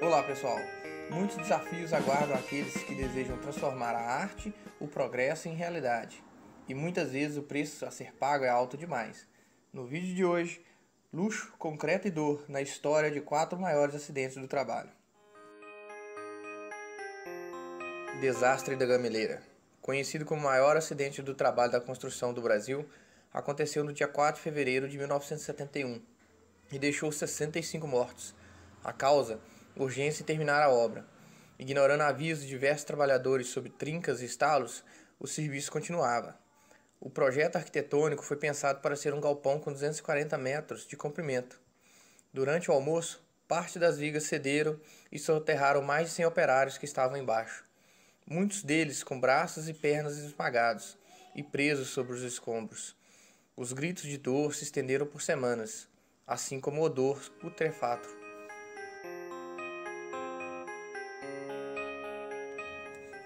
Olá pessoal! Muitos desafios aguardam aqueles que desejam transformar a arte, o progresso em realidade. E muitas vezes o preço a ser pago é alto demais. No vídeo de hoje, luxo, concreto e dor na história de quatro maiores acidentes do trabalho. Desastre da Gameleira. Conhecido como o maior acidente do trabalho da construção do Brasil, aconteceu no dia 4 de fevereiro de 1971 e deixou 65 mortos. A causa? Urgência em terminar a obra. Ignorando avisos de diversos trabalhadores sobre trincas e estalos, o serviço continuava. O projeto arquitetônico foi pensado para ser um galpão com 240 metros de comprimento. Durante o almoço, parte das vigas cederam e soterraram mais de 100 operários que estavam embaixo. Muitos deles com braços e pernas esmagados e presos sobre os escombros. Os gritos de dor se estenderam por semanas, assim como o odor putrefato.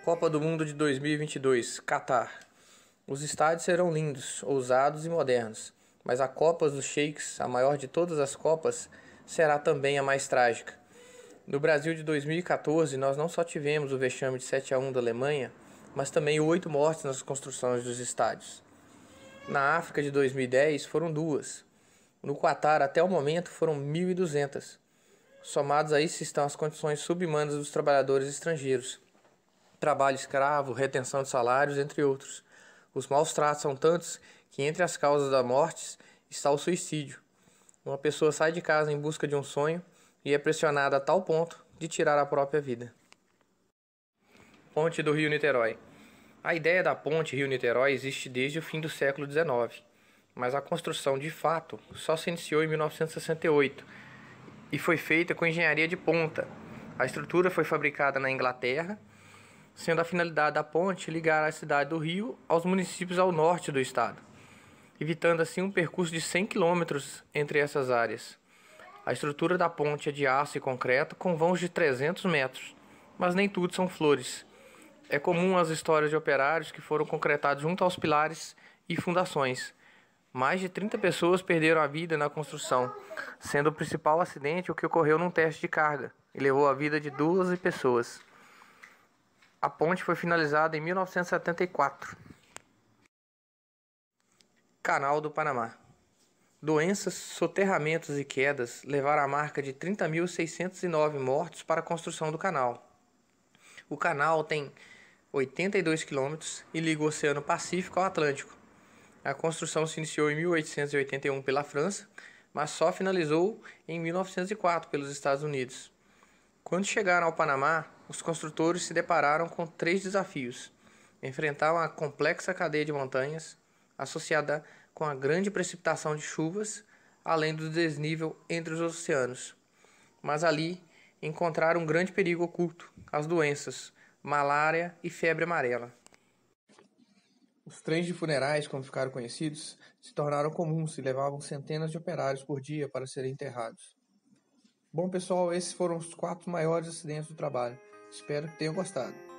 Copa do Mundo de 2022, Catar. Os estádios serão lindos, ousados e modernos, mas a Copa dos Sheiks, a maior de todas as Copas, será também a mais trágica. No Brasil de 2014, nós não só tivemos o vexame de 7 a 1 da Alemanha, mas também oito mortes nas construções dos estádios. Na África de 2010 foram duas. No Catar, até o momento, foram 1.200. Somados a isso estão as condições subhumanas dos trabalhadores estrangeiros. Trabalho escravo, retenção de salários, entre outros. Os maus tratos são tantos que entre as causas da morte está o suicídio. Uma pessoa sai de casa em busca de um sonho e é pressionada a tal ponto de tirar a própria vida. Ponte do Rio Niterói. A ideia da ponte Rio-Niterói existe desde o fim do século XIX, mas a construção de fato só se iniciou em 1968 e foi feita com engenharia de ponta. A estrutura foi fabricada na Inglaterra, sendo a finalidade da ponte ligar a cidade do Rio aos municípios ao norte do estado, evitando assim um percurso de 100 quilômetros entre essas áreas. A estrutura da ponte é de aço e concreto com vãos de 300 metros, mas nem tudo são flores. É comum as histórias de operários que foram concretados junto aos pilares e fundações. Mais de 30 pessoas perderam a vida na construção, sendo o principal acidente o que ocorreu num teste de carga e levou a vida de 12 pessoas. A ponte foi finalizada em 1974. Canal do Panamá. Doenças, soterramentos e quedas levaram a marca de 30.609 mortos para a construção do canal. O canal tem 82 quilômetros e liga o Oceano Pacífico ao Atlântico. A construção se iniciou em 1881 pela França, mas só finalizou em 1904 pelos Estados Unidos. Quando chegaram ao Panamá, os construtores se depararam com três desafios: enfrentar uma complexa cadeia de montanhas, associada com a grande precipitação de chuvas, além do desnível entre os oceanos. Mas ali encontraram um grande perigo oculto: as doenças malária e febre amarela. Os trens de funerais, como ficaram conhecidos, se tornaram comuns e levavam centenas de operários por dia para serem enterrados. Bom, pessoal, esses foram os quatro maiores acidentes do trabalho. Espero que tenham gostado.